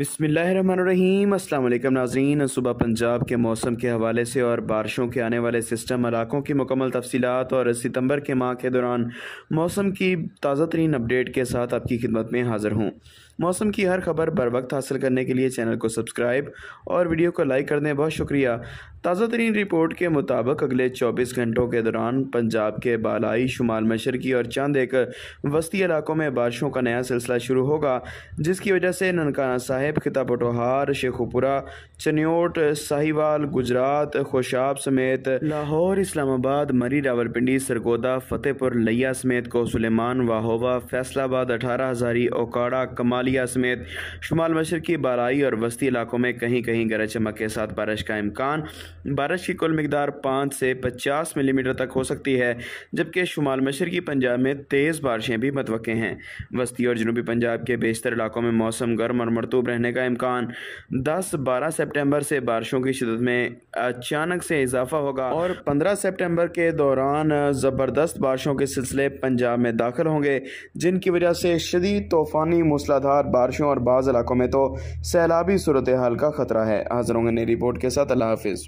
बसमीम अल्लाम नाजरीन सुबह पंजाब के मौसम के हवाले से और बारिशों के आने वाले सिस्टम इलाकों की मुकमल तफसीत और सितंबर के माह के दौरान मौसम की ताज़ा तरीन अपडेट के साथ आपकी खिदमत में हाज़िर हूँ मौसम की हर खबर बर वक्त हासिल करने के लिए चैनल को सब्सक्राइब और वीडियो को लाइक कर दें बहुत शुक्रिया ताज़ा तरीन रिपोर्ट के मुताबिक अगले चौबीस घंटों के दौरान पंजाब के बालाई शुमाल मशरकी और चांद एक वस्ती इलाकों में बारिशों का नया सिलसिला शुरू होगा जिसकी वजह से ननकाना साहब नैब खिता पटोहार शेखुपुरा चन्योट साहिवाल गुजरात खोशाब समेत लाहौर इस्लामाबाद मरी रावलपिंडी सरगोदा फतेहपुर लिया समेत सलेमान वाहोवा फैसलाबाद अठारह हज़ारी ओकाड़ा कमालिया समेत शुमाल की बालाई और वस्ती इलाकों में कहीं कहीं गरज चमक के साथ बारिश का इम्कान बारिश की कुल मकदार पाँच से पचास मिलीमीटर तक हो सकती है जबकि शुमाल मशरकी पंजाब में तेज़ बारिशें भी मतवक़ हैं वस्ती और जनूबी पंजाब के बेशतर इलाकों में मौसम गर्म और मरतूब रहने का इम्कान 10-12 सितंबर से बारिशों की शिदत में अचानक से इजाफा होगा और 15 सितंबर के दौरान ज़बरदस्त बारिशों के सिलसिले पंजाब में दाखिल होंगे जिनकी वजह से शदीद तूफ़ानी मूसलाधार बारिशों और बाज़ इलाकों में तो सैलाबी सूरत हाल का ख़तरा है हाजिर होंगे नई रिपोर्ट के साथ अल्लाह हाफिज़